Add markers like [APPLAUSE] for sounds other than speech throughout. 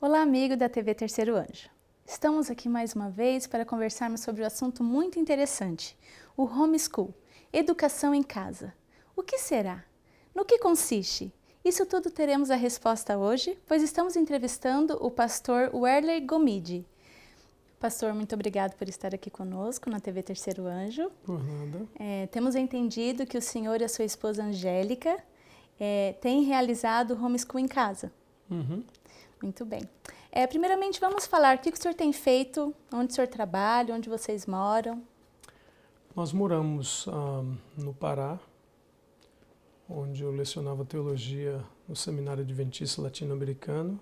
Olá, amigo da TV Terceiro Anjo. Estamos aqui mais uma vez para conversarmos sobre um assunto muito interessante: o homeschool, educação em casa. O que será? No que consiste? Isso tudo teremos a resposta hoje, pois estamos entrevistando o pastor Werler Gomide. Pastor, muito obrigado por estar aqui conosco na TV Terceiro Anjo. Por nada. É, temos entendido que o senhor e a sua esposa Angélica é, têm realizado homeschool em casa. Uhum. Muito bem. É, primeiramente, vamos falar o que, o senhor tem feito, onde o senhor trabalha, onde vocês moram. Nós moramos um, ah, no Pará, onde eu lecionava teologia no Seminário Adventista Latino-Americano,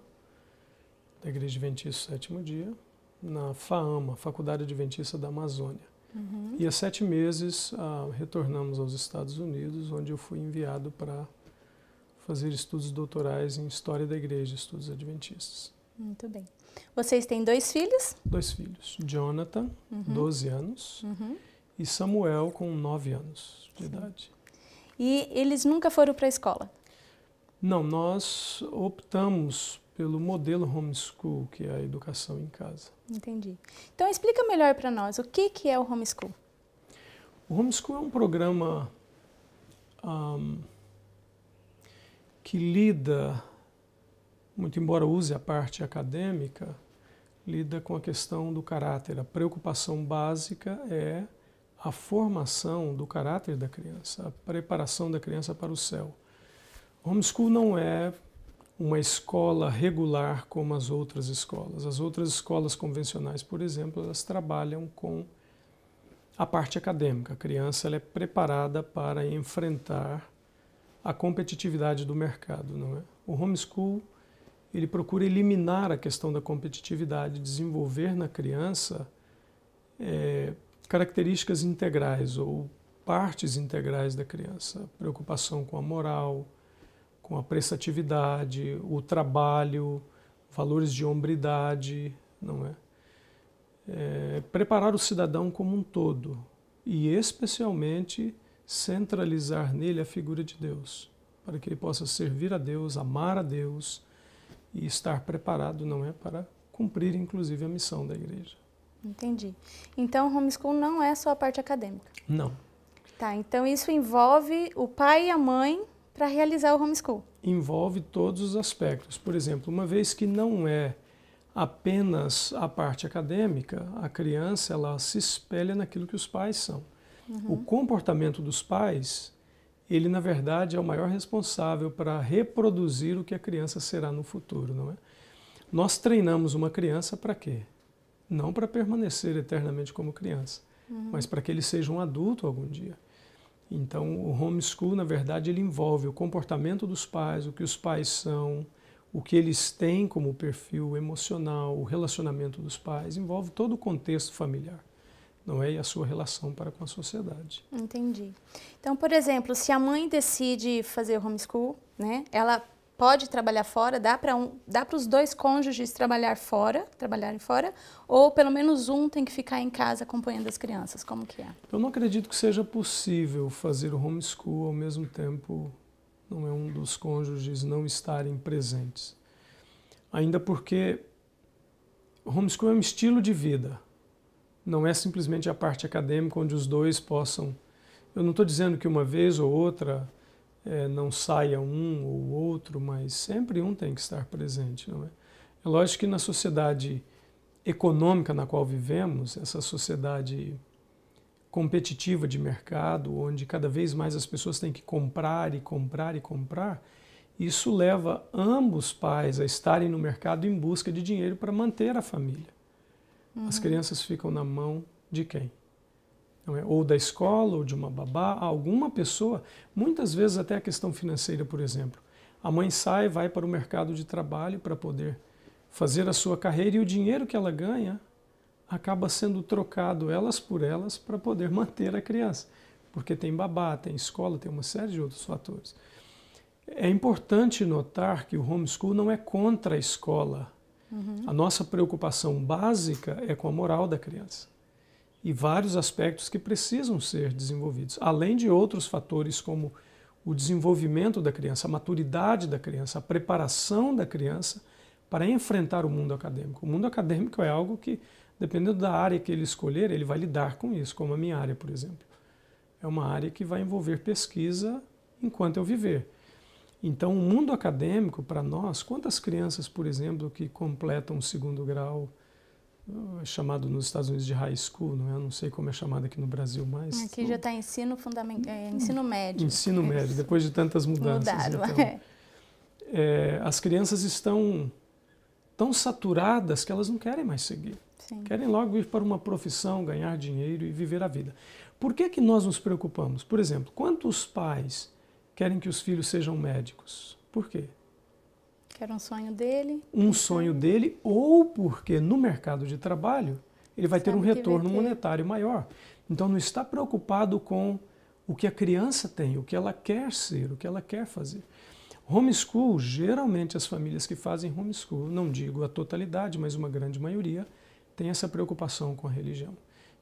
da Igreja Adventista Sétimo Dia, na FAAMA, Faculdade Adventista da Amazônia. Uhum. E há sete meses uh, retornamos aos Estados Unidos, onde eu fui enviado para fazer estudos doutorais em História da Igreja, estudos adventistas. Muito bem. Vocês têm dois filhos? Dois filhos. Jonathan, uhum. 12 anos, uhum. e Samuel, com 9 anos de Sim. idade. E eles nunca foram para a escola? Não, nós optamos pelo modelo homeschool, que é a educação em casa. Entendi. Então explica melhor para nós o que, que é o homeschool. O homeschool é um programa um, que lida, muito embora use a parte acadêmica, lida com a questão do caráter. A preocupação básica é a formação do caráter da criança, a preparação da criança para o céu. Homeschool não é uma escola regular como as outras escolas. As outras escolas convencionais, por exemplo, elas trabalham com a parte acadêmica. A criança é preparada para enfrentar a competitividade do mercado. Não é? O homeschool ele procura eliminar a questão da competitividade, desenvolver na criança é, características integrais ou partes integrais da criança, preocupação com a moral, com a prestatividade, o trabalho, valores de hombridade, não é? é preparar o cidadão como um todo e especialmente centralizar nele a figura de Deus, para que ele possa servir a Deus, amar a Deus e estar preparado, não é, para cumprir inclusive a missão da igreja. Entendi. Então, homeschool não é só a parte acadêmica. Não. Tá, então isso envolve o pai e a mãe para realizar o homeschool. Envolve todos os aspectos. Por exemplo, uma vez que não é apenas a parte acadêmica, a criança ela se espelha naquilo que os pais são. Uhum. O comportamento dos pais, ele na verdade é o maior responsável para reproduzir o que a criança será no futuro, não é? Nós treinamos uma criança para quê? Não para permanecer eternamente como criança, uhum. mas para que ele seja um adulto algum dia. Então, o homeschool, na verdade, ele envolve o comportamento dos pais, o que os pais são, o que eles têm como perfil emocional, o relacionamento dos pais, envolve todo o contexto familiar não é? E a sua relação para com a sociedade. Entendi. Então, por exemplo, se a mãe decide fazer homeschool, né? Ela pode trabalhar fora, dá para um, dá para os dois cônjuges trabalhar fora, trabalharem fora, ou pelo menos um tem que ficar em casa acompanhando as crianças, como que é? Eu não acredito que seja possível fazer o homeschool ao mesmo tempo não é um dos cônjuges não estarem presentes. Ainda porque homeschool é um estilo de vida não é simplesmente a parte acadêmica onde os dois possam. Eu não estou dizendo que uma vez ou outra é, não saia um ou outro, mas sempre um tem que estar presente, não é? É lógico que na sociedade econômica na qual vivemos, essa sociedade competitiva de mercado, onde cada vez mais as pessoas têm que comprar e comprar e comprar, isso leva ambos pais a estarem no mercado em busca de dinheiro para manter a família. Uhum. As crianças ficam na mão de quem? É? Ou da escola, ou de uma babá, alguma pessoa. Muitas vezes, até a questão financeira, por exemplo. A mãe sai, vai para o mercado de trabalho para poder fazer a sua carreira e o dinheiro que ela ganha acaba sendo trocado elas por elas para poder [LAUGHS] manter a criança. Porque tem babá, tem escola, tem uma série de outros fatores. É importante notar que o homeschool não é contra a escola. Uhum. A nossa preocupação básica é com a moral da criança e vários aspectos que precisam ser desenvolvidos, além de outros fatores como o desenvolvimento da criança, a maturidade da criança, a preparação da criança para enfrentar o mundo acadêmico. O mundo acadêmico é algo que, dependendo da área que ele escolher, ele vai lidar com isso, como a minha área, por exemplo. É uma área que vai envolver pesquisa enquanto eu viver. Então, o mundo acadêmico, para nós, quantas crianças, por exemplo, que completam o segundo grau, ah, chamado nos Estados Unidos de high school, não é? Eu não sei como é chamado aqui no Brasil, mas... Aqui não... já está ensino, fundamental É, hum. ensino médio. Ensino é. médio, depois de tantas mudanças. Mudaram, então. [LAUGHS] é. É, as crianças estão tão saturadas que elas não querem mais seguir. Sim. Querem logo ir para uma profissão, ganhar dinheiro e viver a vida. Por que, que nós nos preocupamos? Por exemplo, quantos pais querem que os filhos sejam médicos. Por quê? Que era um sonho dele. Um sonho dele, ou porque no mercado de trabalho ele vai Sabe ter um retorno monetário maior. Então não está preocupado com o que a criança tem, o que ela quer ser, o que ela quer fazer. Homeschool, geralmente as famílias que fazem homeschool, não digo a totalidade, mas uma grande maioria, tem essa preocupação com a religião.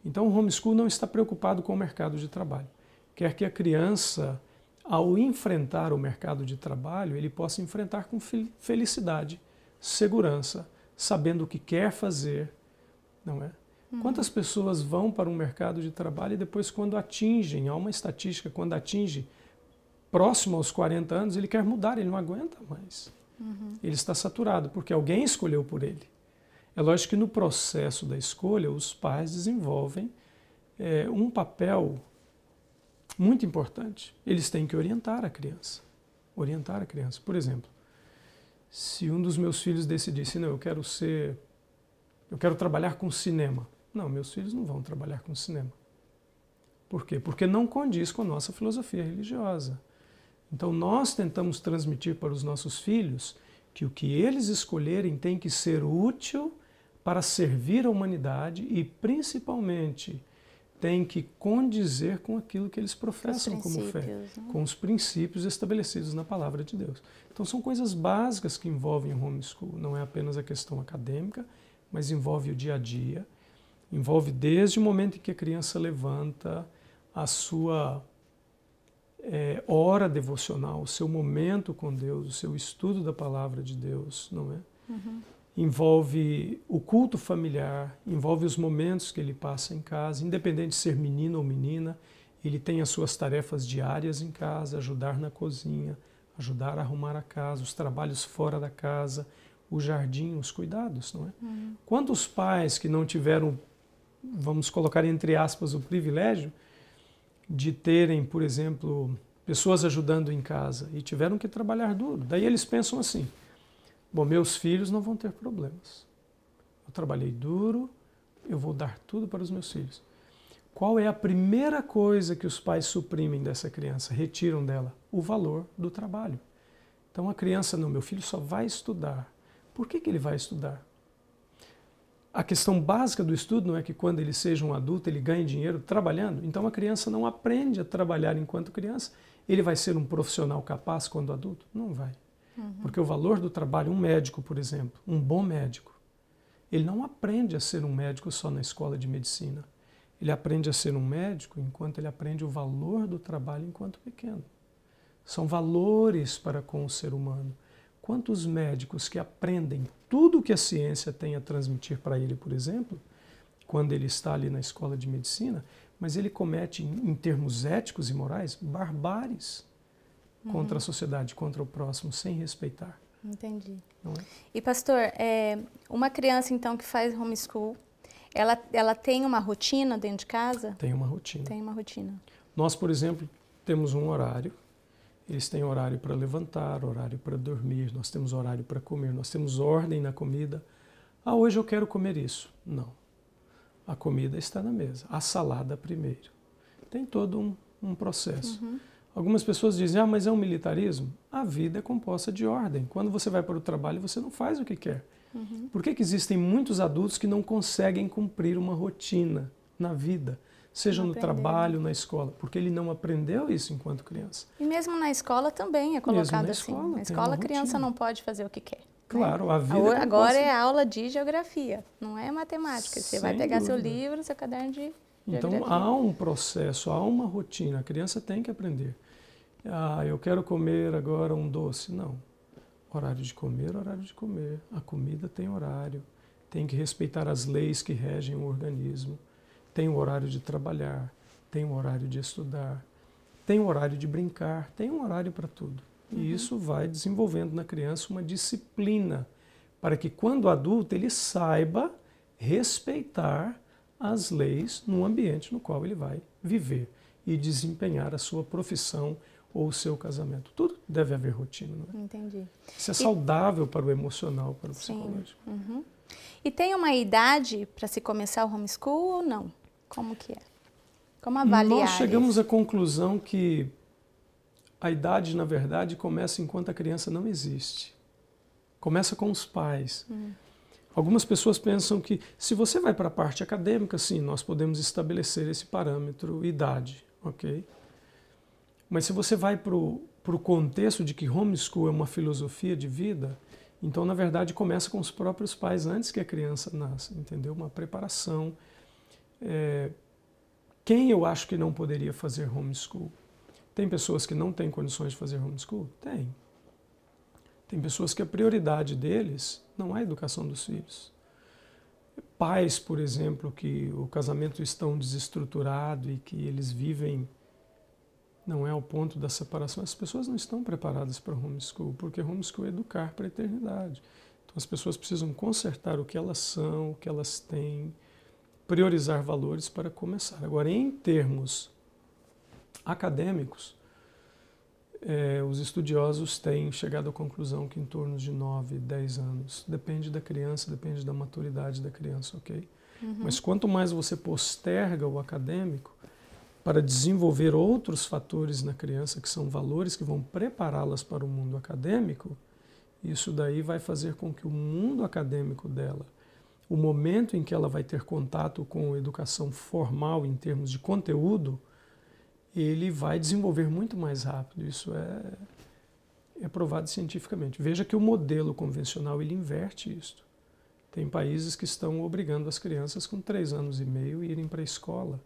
Então o homeschool não está preocupado com o mercado de trabalho. Quer que a criança ao enfrentar o mercado de trabalho, ele possa enfrentar com felicidade, segurança, sabendo o que quer fazer, não é? Uhum. Quantas pessoas vão para um mercado de trabalho e depois quando atingem, há uma estatística, quando atinge próximo aos 40 anos, ele quer mudar, ele não aguenta mais. Uhum. Ele está saturado porque alguém escolheu por ele. É lógico que no processo da escolha, os pais desenvolvem é, um papel muito importante. Eles têm que orientar a criança. Orientar a criança. Por exemplo, se um dos meus filhos decidisse, não, eu quero ser, eu quero trabalhar com cinema. Não, meus filhos não vão trabalhar com cinema. Por quê? Porque não condiz com a nossa filosofia religiosa. Então nós tentamos transmitir para os nossos filhos que o que eles escolherem tem que ser útil para servir a humanidade e principalmente tem que condizer com aquilo que eles professam como fé, né? com os princípios estabelecidos na palavra de Deus. Então são coisas básicas que envolvem o homeschool, não é apenas a questão acadêmica, mas envolve o dia a dia, envolve desde o momento em que a criança levanta a sua é, hora devocional, o seu momento com Deus, o seu estudo da palavra de Deus, não é? Uhum envolve o culto familiar, envolve os momentos que ele passa em casa, independente de ser menino ou menina, ele tem as suas tarefas diárias em casa, ajudar na cozinha, ajudar a arrumar a casa, os trabalhos fora da casa, o jardim, os cuidados, não é? Uhum. Quantos pais que não tiveram, vamos colocar entre aspas, o privilégio de terem, por exemplo, pessoas ajudando em casa e tiveram que trabalhar duro? Daí eles pensam assim: Bom, meus filhos não vão ter problemas. Eu trabalhei duro, eu vou dar tudo para os meus filhos. Qual é a primeira coisa que os pais suprimem dessa criança, retiram dela? O valor do trabalho. Então a criança, não, meu filho só vai estudar. Por que, que ele vai estudar? A questão básica do estudo não é que quando ele seja um adulto ele ganhe dinheiro trabalhando. Então a criança não aprende a trabalhar enquanto criança. Ele vai ser um profissional capaz quando adulto? Não vai. Uhum. Porque o valor do trabalho, um médico, por exemplo, um bom médico, ele não aprende a ser um médico só na escola de medicina. Ele aprende a ser um médico enquanto ele aprende o valor do trabalho enquanto pequeno. São valores para com o ser humano. Quantos médicos que aprendem tudo o que a ciência tem a transmitir para ele, por exemplo, quando ele está ali na escola de medicina, mas ele comete, em termos éticos e morais, barbares contra uhum. a sociedade, contra o próximo, sem respeitar. Entendi. É? E pastor, é, uma criança então que faz homeschool, ela, ela tem uma rotina dentro de casa? Tem uma rotina. Tem uma rotina. Nós, por exemplo, temos um horário. Eles têm horário para levantar, horário para dormir, nós temos horário para comer, nós temos ordem na comida. Ah, hoje eu quero comer isso. Não. A comida está na mesa. A salada primeiro. Tem todo um, um processo. Uhum. Algumas pessoas dizem, ah, mas é um militarismo. A vida é composta de ordem. Quando você vai para o trabalho, você não faz o que quer. Uhum. Por que, que existem muitos adultos que não conseguem cumprir uma rotina na vida? Seja não no trabalho, na escola, porque ele não aprendeu isso enquanto criança. E mesmo na escola também é colocado assim. Escola, na escola, a criança não pode fazer o que quer. Né? Claro, a vida. Agora é, agora é aula de geografia, não é matemática. Você Sem vai pegar dúvida. seu livro, seu caderno de é então há né? um processo, há uma rotina. A criança tem que aprender. Ah, eu quero comer agora um doce. Não. Horário de comer, horário de comer. A comida tem horário. Tem que respeitar as leis que regem o organismo. Tem o horário de trabalhar. Tem o horário de estudar. Tem o horário de brincar. Tem um horário para tudo. E uhum. isso vai desenvolvendo na criança uma disciplina para que quando adulto ele saiba respeitar as leis no ambiente no qual ele vai viver e desempenhar a sua profissão ou o seu casamento. Tudo deve haver rotina, não é? Entendi. Isso é saudável para o emocional, para o Sim. psicológico. Uhum. E tem uma idade para se começar o homeschool ou não? Como que é? Como avaliar? Nós chegamos isso? à conclusão que a idade, na verdade, começa enquanto a criança não existe. Começa com os pais. Uhum. Algumas pessoas pensam que se você vai para a parte acadêmica, sim, nós podemos estabelecer esse parâmetro idade, ok? Mas se você vai para o contexto de que homeschool é uma filosofia de vida, então na verdade começa com os próprios pais antes que a criança nasça, entendeu? Uma preparação. É... Quem eu acho que não poderia fazer homeschool? Tem pessoas que não têm condições de fazer homeschool? Tem. Tem pessoas que a prioridade deles não há educação dos filhos. Pais, por exemplo, que o casamento estão desestruturado e que eles vivem não é ao ponto da separação. As pessoas não estão preparadas para homeschool, porque homeschool é educar para a eternidade. Então as pessoas precisam consertar o que elas são, o que elas têm, priorizar valores para começar. Agora, em termos acadêmicos, é, os estudiosos têm chegado à conclusão que em torno de 9, 10 anos, depende da criança, depende da maturidade da criança, ok? Uhum. Mas quanto mais você posterga o acadêmico para desenvolver outros fatores na criança, que são valores que vão prepará-las para o mundo acadêmico, isso daí vai fazer com que o mundo acadêmico dela, o momento em que ela vai ter contato com educação formal em termos de conteúdo, ele vai desenvolver muito mais rápido. Isso é, é provado cientificamente. Veja que o modelo convencional ele inverte isso. Tem países que estão obrigando as crianças com três anos e meio a irem para a escola.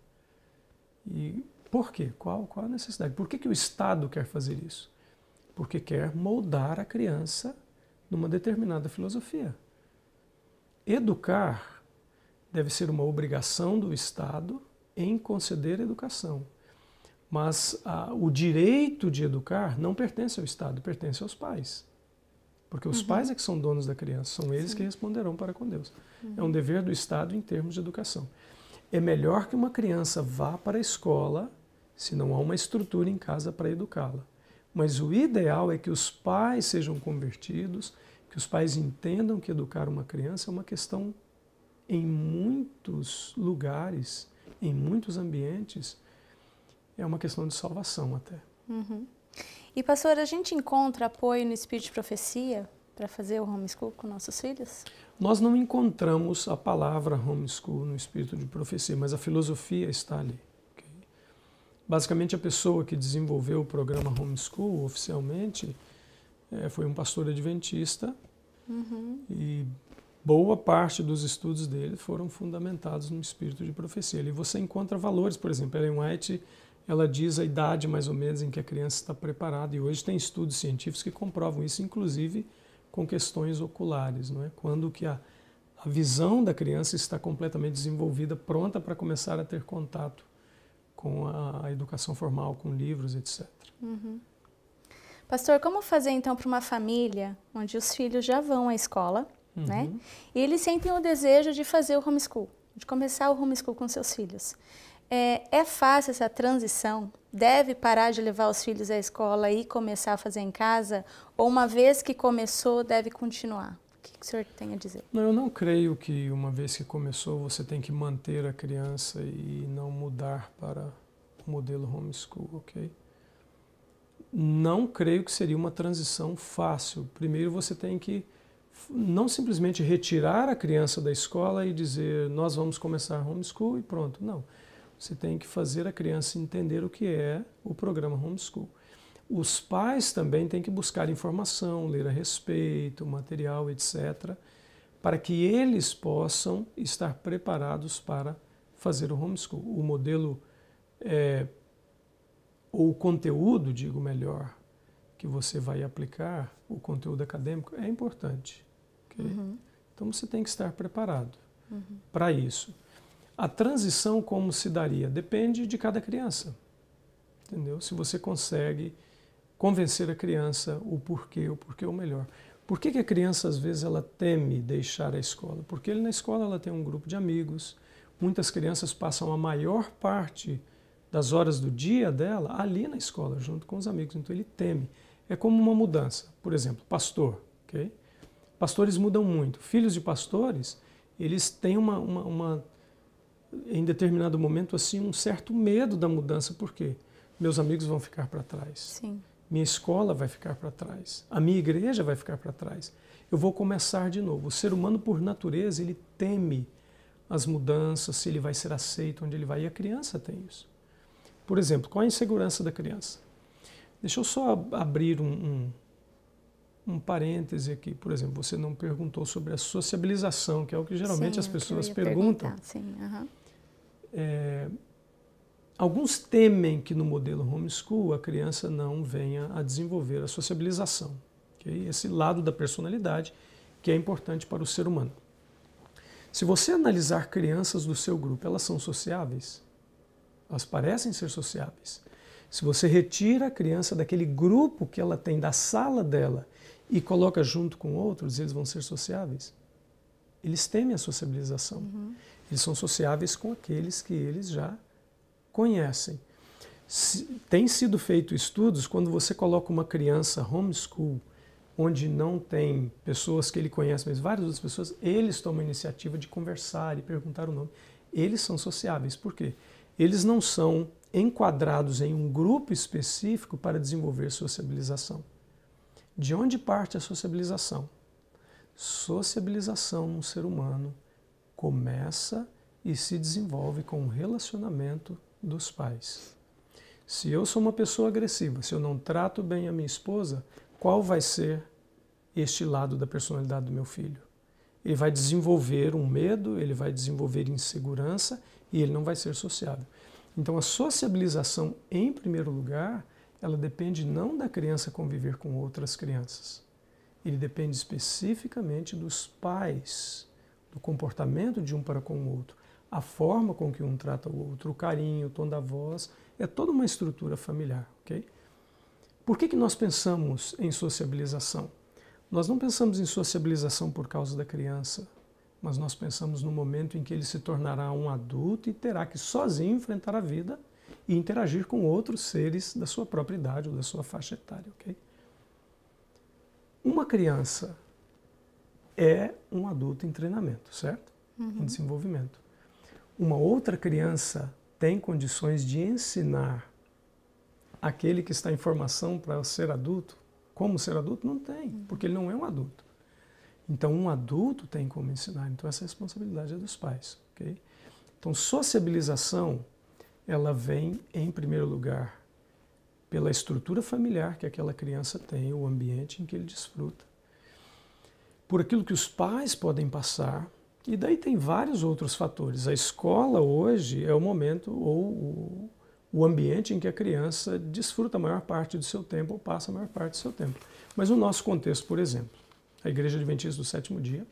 E por quê? Qual, qual a necessidade? Por que, que o Estado quer fazer isso? Porque quer moldar a criança numa determinada filosofia. Educar deve ser uma obrigação do Estado em conceder educação. Mas a, ah, o direito de educar não pertence ao Estado, pertence aos pais. Porque os uhum. pais é que são donos da criança, são eles Sim. que responderão para com Deus. Uhum. É um uhum. dever do Estado em termos de educação. É melhor que uma criança vá para a escola se não há uma estrutura em casa para educá-la. Mas o ideal é que os pais sejam convertidos, que os pais entendam que educar uma criança é uma questão em muitos lugares, em muitos ambientes, é uma questão de salvação até. Uhum. E, pastor, a gente encontra apoio no Espírito de Profecia para fazer o homeschool com nossos filhos? Nós não encontramos a palavra homeschool no Espírito de Profecia, mas a filosofia está ali. Okay? Basicamente, a pessoa que desenvolveu o programa homeschool oficialmente é, foi um pastor adventista uhum. e boa parte dos estudos dele foram fundamentados no Espírito de Profecia. Ali você encontra valores, por exemplo, Ellen White ela diz a idade mais ou menos em que a criança está preparada. E hoje tem estudos científicos que comprovam isso, inclusive com questões oculares, não é? Quando que a, a visão da criança está completamente desenvolvida, pronta para começar a ter contato com a, a educação formal, com livros, etc. Uhum. Pastor, como fazer então para uma família onde os filhos já vão à escola, né? uhum. né? E eles sentem o desejo de fazer o homeschool, de começar o homeschool com seus filhos. É, é fácil essa transição? Deve parar de levar os filhos à escola e começar a fazer em casa? Ou uma vez que começou, deve continuar? O que o senhor tem a dizer? Não, eu não creio que uma vez que começou você tem que manter a criança e não mudar para o modelo homeschool, ok? Não creio que seria uma transição fácil. Primeiro você tem que não simplesmente retirar a criança da escola e dizer nós vamos começar homeschool e pronto. Não. Você tem que fazer a criança entender o que é o programa homeschool. Os pais também têm que buscar informação, ler a respeito, material, etc., para que eles possam estar preparados para fazer o homeschool. O modelo é, ou o conteúdo, digo melhor, que você vai aplicar, o conteúdo acadêmico, é importante. Okay? Uhum. Então você tem que estar preparado uhum. para isso. A transição como se daria? Depende de cada criança. Entendeu? Se você consegue convencer a criança o porquê, o porquê é o melhor. Por que, que a criança às vezes ela teme deixar a escola? Porque ele, na escola ela tem um grupo de amigos. Muitas crianças passam a maior parte das horas do dia dela ali na escola, junto com os amigos. Então ele teme. É como uma mudança. Por exemplo, pastor. Okay? Pastores mudam muito. Filhos de pastores, eles têm uma, uma, uma em determinado momento, assim, um certo medo da mudança, porque meus amigos vão ficar para trás. Sim. Minha escola vai ficar para trás. A minha igreja vai ficar para trás. Eu vou começar de novo. O ser humano, por natureza, ele teme as mudanças, se ele vai ser aceito, onde ele vai. E a criança tem isso. Por exemplo, qual a insegurança da criança? Deixa eu só abrir um, um, um parêntese aqui. Por exemplo, você não perguntou sobre a sociabilização, que é o que geralmente sim, as pessoas perguntam. Sim, uhum. É, alguns temem que no modelo homeschool a criança não venha a desenvolver a sociabilização, okay? É esse lado da personalidade que é importante para o ser humano. Se você analisar crianças do seu grupo, elas são sociáveis? Elas parecem ser sociáveis. Se você retira a criança daquele grupo que ela tem, da sala dela, e coloca junto com outros, eles vão ser sociáveis? Eles temem a sociabilização. Uhum. Eles são sociáveis com aqueles que eles já conhecem. Se, tem sido feito estudos quando você coloca uma criança homeschool, onde não tem pessoas que ele conhece, mas várias outras pessoas, eles tomam a iniciativa de conversar e perguntar o nome. Eles são sociáveis, por quê? Eles não são enquadrados em um grupo específico para desenvolver sociabilização. De onde parte a sociabilização? Sociabilização num ser humano começa e se desenvolve com o relacionamento dos pais. Se eu sou uma pessoa agressiva, se eu não trato bem a minha esposa, qual vai ser este lado da personalidade do meu filho? Ele vai desenvolver um medo, ele vai desenvolver insegurança e ele não vai ser sociável. Então a sociabilização, em primeiro lugar, ela depende não da criança conviver com outras crianças. Ele depende especificamente dos pais o comportamento de um para com o outro, a forma com que um trata o outro, o carinho, o tom da voz, é toda uma estrutura familiar, ok? Por que, que nós pensamos em sociabilização? Nós não pensamos em sociabilização por causa da criança, mas nós pensamos no momento em que ele se tornará um adulto e terá que sozinho enfrentar a vida e interagir com outros seres da sua própria idade ou da sua faixa etária, ok? Uma criança é um adulto em treinamento, certo? Uhum. Em desenvolvimento. Uma outra criança tem condições de ensinar aquele que está em formação para ser adulto? Como ser adulto? Não tem, uhum. porque ele não é um adulto. Então, um adulto tem como ensinar. Então, essa é responsabilidade é dos pais, ok? Então, sociabilização, ela vem, em primeiro lugar, pela estrutura familiar que aquela criança tem, o ambiente em que ele desfruta por aquilo que os pais podem passar. E daí tem vários outros fatores. A escola hoje é o momento ou o ambiente em que a criança desfruta a maior parte do seu tempo ou passa a maior parte do seu tempo. Mas no nosso contexto, por exemplo, a Igreja Adventista do Sétimo Dia,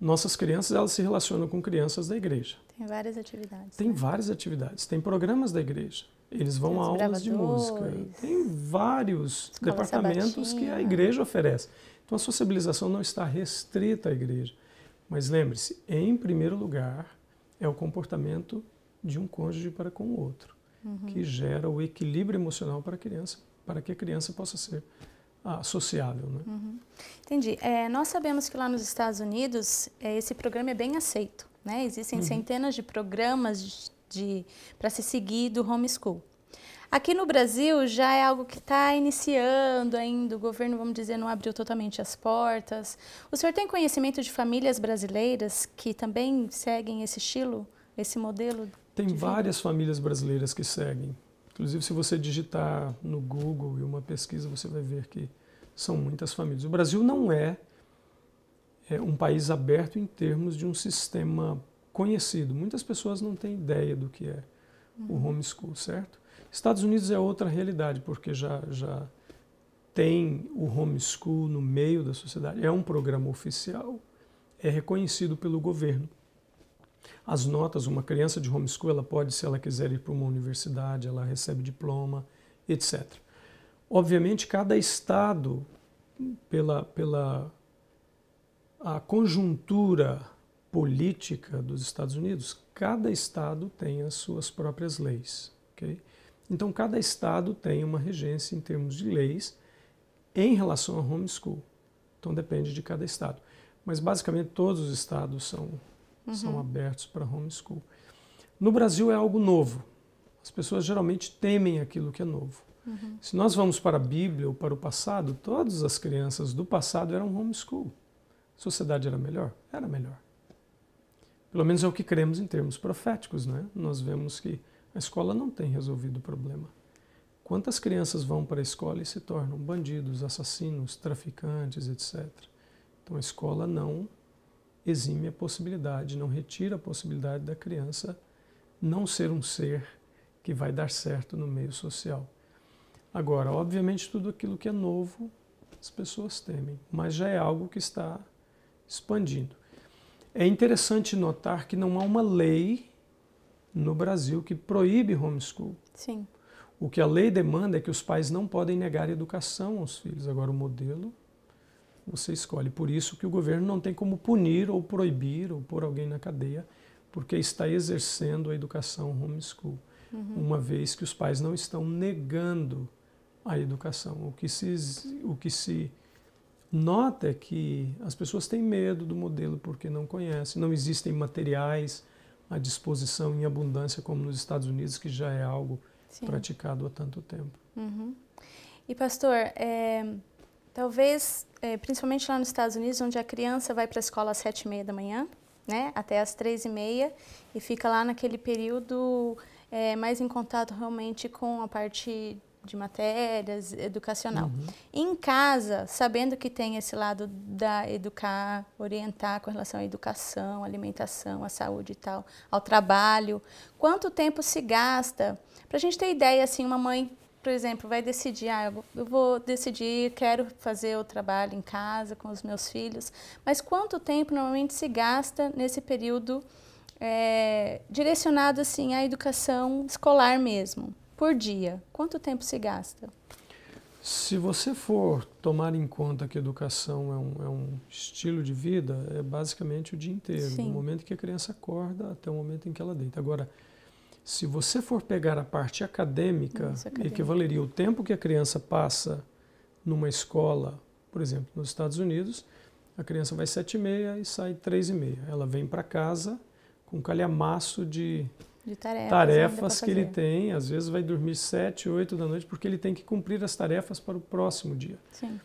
nossas crianças elas se relacionam com crianças da igreja. Tem várias atividades. Tem né? várias atividades. Tem programas da igreja. Eles vão Tem a aulas de música. Tem vários Escola departamentos sabatina. que a igreja oferece. Então a sociabilização não está restrita à igreja. Mas lembre-se, em primeiro lugar, é o comportamento de um cônjuge para com o outro, uhum. que gera o equilíbrio emocional para a criança, para que a criança possa ser ah, sociável. Né? Uhum. Entendi. É, nós sabemos que lá nos Estados Unidos é, esse programa é bem aceito. Né? Existem uhum. centenas de programas de, de para se seguir do homeschool. Aqui no Brasil já é algo que está iniciando ainda, o governo, vamos dizer, não abriu totalmente as portas. O senhor tem conhecimento de famílias brasileiras que também seguem esse estilo, esse modelo? Tem várias famílias brasileiras que seguem. Inclusive, se você digitar no Google e uma pesquisa, você vai ver que são muitas famílias. O Brasil não é, é um país aberto em termos de um sistema conhecido. Muitas pessoas não têm ideia do que é uhum. o homeschool, certo? Estados Unidos é outra realidade, porque já, já tem o homeschool no meio da sociedade, é um programa oficial, é reconhecido pelo governo. As notas, uma criança de homeschool, ela pode, se ela quiser, ir para uma universidade, ela recebe diploma, etc. Obviamente, cada estado, pela, pela a conjuntura política dos Estados Unidos, cada estado tem as suas próprias leis. Okay? Então, cada estado tem uma regência em termos de leis em relação a homeschool. Então, depende de cada estado. Mas, basicamente, todos os estados são, uhum. são abertos para homeschool. No Brasil é algo novo. As pessoas geralmente temem aquilo que é novo. Uhum. Se nós vamos para a Bíblia ou para o passado, todas as crianças do passado eram homeschool. A sociedade era melhor? Era melhor. Pelo menos é o que cremos em termos proféticos, né? Nós vemos que a escola não tem resolvido o problema. Quantas crianças vão para a escola e se tornam bandidos, assassinos, traficantes, etc. Então a escola não exime a possibilidade, não retira a possibilidade da criança não ser um ser que vai dar certo no meio social. Agora, obviamente, tudo aquilo que é novo as pessoas temem, mas já é algo que está expandindo. É interessante notar que não há uma lei no Brasil que proíbe homeschool. Sim. O que a lei demanda é que os pais não podem negar educação aos filhos. Agora, o modelo você escolhe. Por isso que o governo não tem como punir ou proibir ou pôr alguém na cadeia, porque está exercendo a educação homeschool, uhum. uma vez que os pais não estão negando a educação. O que se, o que se nota é que as pessoas têm medo do modelo porque não conhecem, não existem materiais à disposição em abundância, como nos Estados Unidos, que já é algo Sim. praticado há tanto tempo. Uhum. E, pastor, é, talvez, é, principalmente lá nos Estados Unidos, onde a criança vai para a escola às sete e meia da manhã, né, até às três e meia, e fica lá naquele período é, mais em contato realmente com a parte de matérias educacional. Uhum. Em casa, sabendo que tem esse lado da educar, orientar com relação à educação, alimentação, à saúde e tal, ao trabalho, quanto tempo se gasta? Para a gente ter ideia, assim, uma mãe, por exemplo, vai decidir, ah, eu vou decidir, quero fazer o trabalho em casa com os meus filhos, mas quanto tempo normalmente se gasta nesse período é, direcionado assim à educação escolar mesmo? por dia, quanto tempo se gasta? Se você for tomar em conta que educação é um, é um estilo de vida, é basicamente o dia inteiro, Sim. do momento que a criança acorda até o momento em que ela deita. Agora, se você for pegar a parte acadêmica, acadêmica. equivaleria o tempo que a criança passa numa escola, por exemplo, nos Estados Unidos, a criança vai sete e meia e sai três e meia. Ela vem para casa com um calhamaço de de tarefas, né, tarefas que ele tem, às vezes vai dormir 7, 8 da noite, porque ele tem que cumprir as tarefas para o próximo dia. Sim.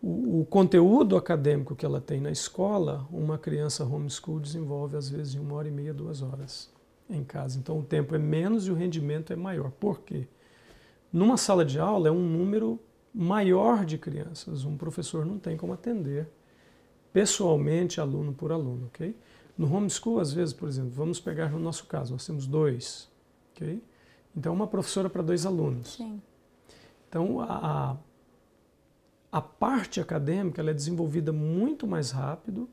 O, o, conteúdo acadêmico que ela tem na escola, uma criança homeschool desenvolve às vezes em uma hora e meia, duas horas em casa. Então o tempo é menos e o rendimento é maior. Por quê? Numa sala de aula é um número maior de crianças. Um professor não tem como atender pessoalmente aluno por aluno, ok? No homeschool, às vezes, por exemplo, vamos pegar no nosso caso, nós temos dois, ok? Então, uma professora para dois alunos. Sim. Então, a, a parte acadêmica ela é desenvolvida muito mais rápido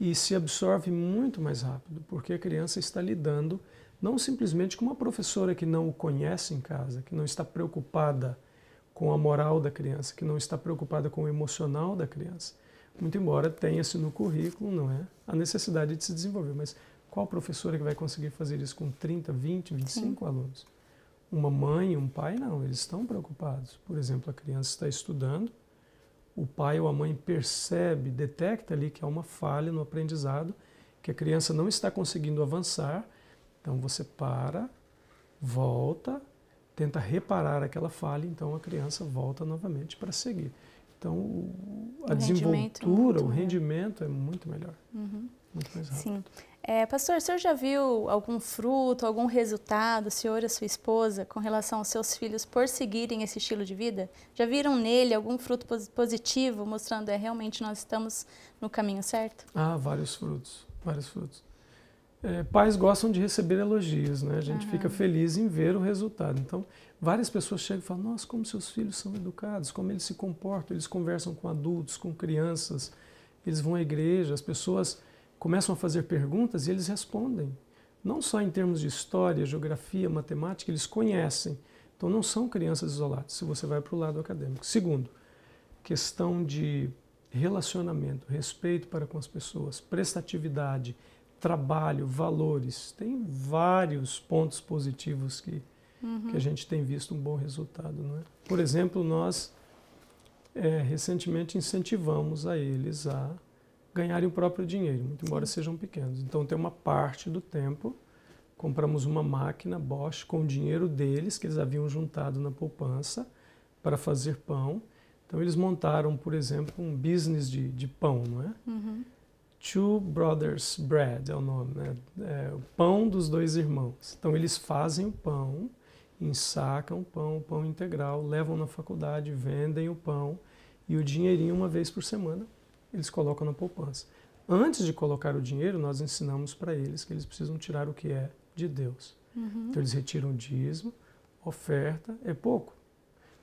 e se absorve muito mais rápido, porque a criança está lidando não simplesmente com uma professora que não o conhece em casa, que não está preocupada com a moral da criança, que não está preocupada com o emocional da criança, muito embora tenha-se no currículo, não é? A necessidade de se desenvolver. Mas qual professora que vai conseguir fazer isso com 30, 20, 25 Sim. alunos? Uma mãe, um pai, não, eles estão preocupados. Por exemplo, a criança está estudando, o pai ou a mãe percebe, detecta ali que há uma falha no aprendizado, que a criança não está conseguindo avançar, então você para, volta, tenta reparar aquela falha, então a criança volta novamente para seguir. Então, a é o desenvoltura, rendimento o rendimento é muito melhor. Uhum. Muito mais rápido. Sim. É, pastor, o senhor já viu algum fruto, algum resultado, o senhor e a sua esposa, com relação aos seus filhos por seguirem esse estilo de vida? Já viram nele algum fruto positivo, mostrando é realmente nós estamos no caminho certo? Ah, vários frutos, vários frutos. É, pais gostam de receber elogios, né? A gente uhum. fica feliz em ver o resultado. Então, várias pessoas chegam e falam: Nossa, como seus filhos são educados, como eles se comportam, eles conversam com adultos, com crianças, eles vão à igreja, as pessoas começam a fazer perguntas e eles respondem. Não só em termos de história, geografia, matemática, eles conhecem. Então, não são crianças isoladas, se você vai para o lado acadêmico. Segundo, questão de relacionamento, respeito para com as pessoas, prestatividade trabalho, valores. Tem vários pontos positivos que, uhum. que a uhum. gente tem visto um bom resultado. Não é? Por exemplo, nós é, recentemente incentivamos a eles a ganharem o próprio dinheiro, muito embora Sim. sejam pequenos. Então tem uma parte do tempo, compramos uma máquina Bosch com o dinheiro deles, que eles haviam juntado na poupança, para fazer pão. Então eles montaram, por exemplo, um business de, de pão, não é? Uhum. Two Brothers Bread é o nome, né? É, o pão dos dois irmãos. Então eles fazem o pão, ensacam o pão, o pão integral, levam na faculdade, vendem o pão e o dinheirinho uma vez por semana eles colocam na poupança. Antes de colocar o dinheiro, nós ensinamos para eles que eles precisam tirar o que é de Deus. Uhum. Então eles retiram o dízimo, oferta, é pouco.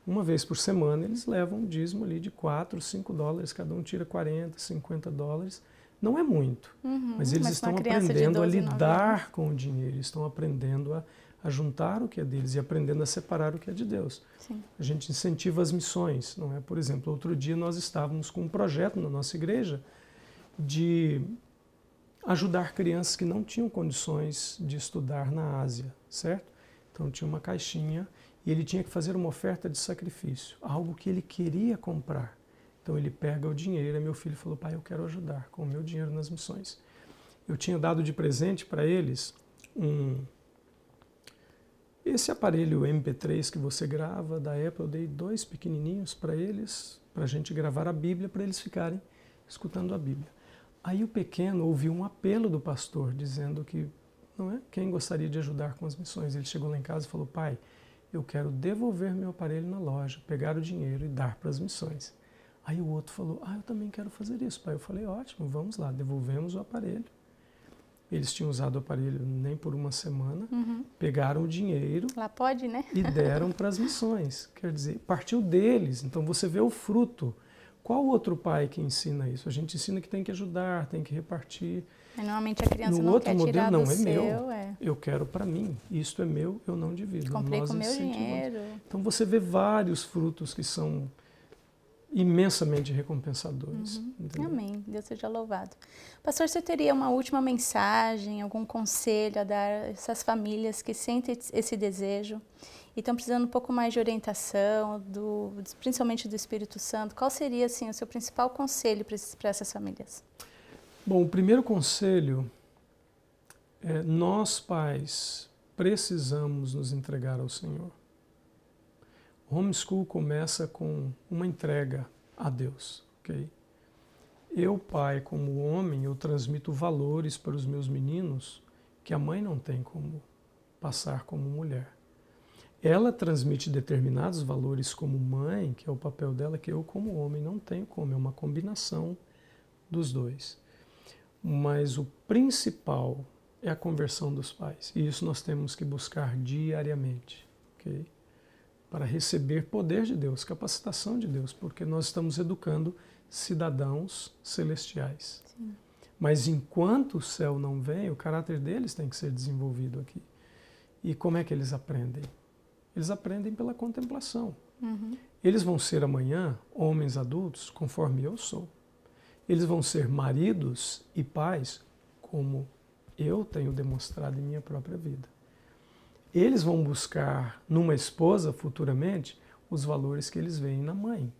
Uma vez por semana eles levam um dízimo ali de 4, 5 dólares, cada um tira 40, 50 dólares não é muito, uhum, mas eles mas estão aprendendo 12, a lidar com o dinheiro, estão aprendendo a, a, juntar o que é deles e aprendendo a separar o que é de Deus. Sim. A gente incentiva as missões, não é? Por exemplo, outro dia nós estávamos com um projeto na nossa igreja de ajudar crianças que não tinham condições de estudar na Ásia, certo? Então tinha uma caixinha e ele tinha que fazer uma oferta de sacrifício, algo que ele queria comprar. Então ele pega o dinheiro e meu filho falou: pai, eu quero ajudar com o meu dinheiro nas missões. Eu tinha dado de presente para eles um esse aparelho MP3 que você grava da Apple, eu dei dois pequenininhos para eles, para a gente gravar a Bíblia, para eles ficarem escutando a Bíblia. Aí o pequeno ouviu um apelo do pastor dizendo que não é quem gostaria de ajudar com as missões. Ele chegou lá em casa e falou: "Pai, eu quero devolver meu aparelho na loja, pegar o dinheiro e dar para as missões". Aí o outro falou: Ah, eu também quero fazer isso. Pai, eu falei: Ótimo, vamos lá. Devolvemos o aparelho. Eles tinham usado o aparelho nem por uma semana, uhum. pegaram o dinheiro. Lá pode, né? e deram para as missões. Quer dizer, partiu deles. Então você vê o fruto. Qual outro pai que ensina isso? A gente ensina que tem que ajudar, tem que repartir. Mas normalmente a criança no não outro quer modelo, tirar não, do é seu, meu. É. Eu quero para mim. Isto é meu, eu não divido. Comprei Nós com meu dinheiro. Então você vê vários frutos que são imensamente recompensadores. Uhum. Amém. Deus seja louvado. Pastor, você teria uma última mensagem, algum conselho a dar a essas famílias que sentem esse desejo e estão precisando um pouco mais de orientação, do, principalmente do Espírito Santo? Qual seria assim, o seu principal conselho para essas famílias? Bom, o primeiro conselho é nós, pais, precisamos nos entregar ao Senhor. Homeschool começa com uma entrega a Deus, ok? Eu, pai, como homem, eu transmito valores para os meus meninos que a mãe não tem como passar como mulher. Ela transmite determinados valores como mãe, que é o papel dela, que eu, como homem, não tenho como, é uma combinação dos dois. Mas o principal é a conversão dos pais, e isso nós temos que buscar diariamente, ok? para receber poder de Deus, capacitação de Deus, porque nós estamos educando cidadãos celestiais. Sim. Mas enquanto o céu não vem, o caráter deles tem que ser desenvolvido aqui. E como é que eles aprendem? Eles aprendem pela contemplação. Uhum. Eles vão ser amanhã homens adultos, conforme eu sou. Eles vão ser maridos e pais, como eu tenho demonstrado em minha própria vida eles vão buscar numa esposa futuramente os valores que eles veem na mãe.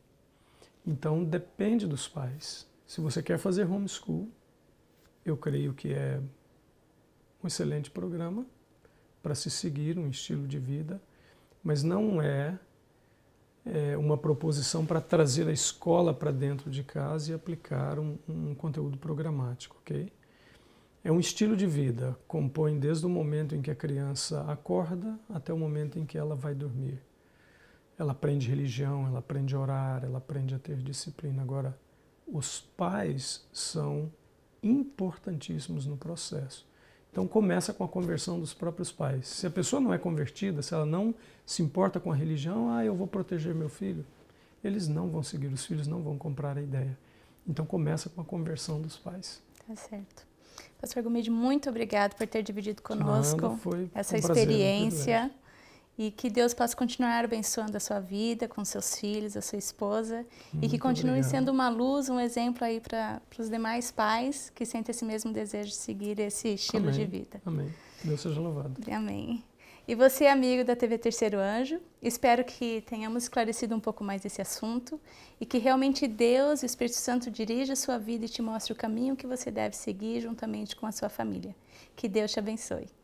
Então depende dos pais. Se você quer fazer homeschool, eu creio que é um excelente programa para se seguir um estilo de vida, mas não é, é uma proposição para trazer a escola para dentro de casa e aplicar um, um conteúdo programático, ok? É um estilo de vida, compõe desde o momento em que a criança acorda até o momento em que ela vai dormir. Ela aprende religião, ela aprende a orar, ela aprende a ter disciplina. Agora, os pais são importantíssimos no processo. Então começa com a conversão dos próprios pais. Se a pessoa não é convertida, se ela não se importa com a religião, ah, eu vou proteger meu filho, eles não vão seguir, os filhos não vão comprar a ideia. Então começa com a conversão dos pais. Tá certo. Pastor Gomide, muito obrigado por ter dividido conosco Nada, essa um experiência. Prazer, e que Deus possa continuar abençoando a sua vida, com seus filhos, a sua esposa. Muito e que continue obrigado. sendo uma luz, um exemplo aí para os demais pais que sentem esse mesmo desejo de seguir esse estilo Amém. de vida. Amém. Deus seja louvado. Amém. E você, é amigo da TV Terceiro Anjo, espero que tenhamos esclarecido um pouco mais esse assunto e que realmente Deus e o Espírito Santo dirija a sua vida e te mostre o caminho que você deve seguir juntamente com a sua família. Que Deus te abençoe.